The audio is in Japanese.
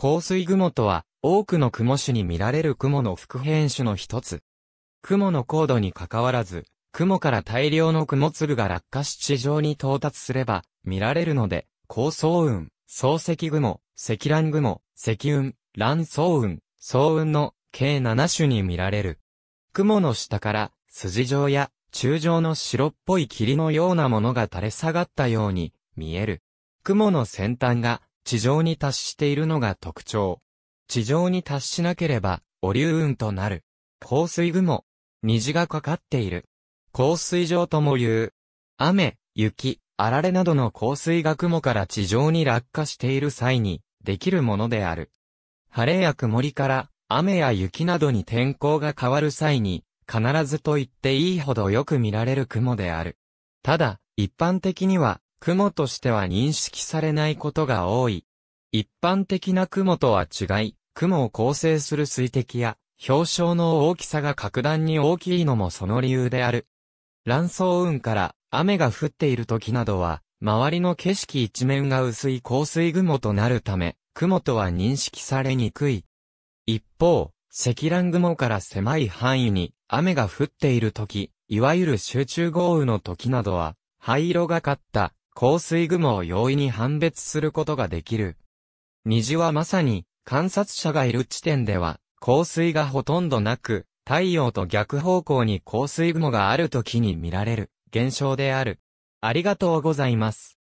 香水雲とは、多くの雲種に見られる雲の副編種の一つ。雲の高度に関わらず、雲から大量の雲粒が落下し地上に到達すれば、見られるので、高層雲、層積雲、積乱雲、積雲、乱層雲、層雲の計7種に見られる。雲の下から、筋状や、中状の白っぽい霧のようなものが垂れ下がったように、見える。雲の先端が、地上に達しているのが特徴。地上に達しなければ、オリューンとなる。降水雲。虹がかかっている。降水上とも言う。雨、雪、あられなどの降水が雲から地上に落下している際に、できるものである。晴れや曇りから、雨や雪などに天候が変わる際に、必ずと言っていいほどよく見られる雲である。ただ、一般的には、雲としては認識されないことが多い。一般的な雲とは違い、雲を構成する水滴や氷床の大きさが格段に大きいのもその理由である。乱層雲から雨が降っている時などは、周りの景色一面が薄い降水雲となるため、雲とは認識されにくい。一方、積乱雲から狭い範囲に雨が降っている時、いわゆる集中豪雨の時などは、灰色がかった降水雲を容易に判別することができる。虹はまさに、観察者がいる地点では、降水がほとんどなく、太陽と逆方向に降水雲がある時に見られる、現象である。ありがとうございます。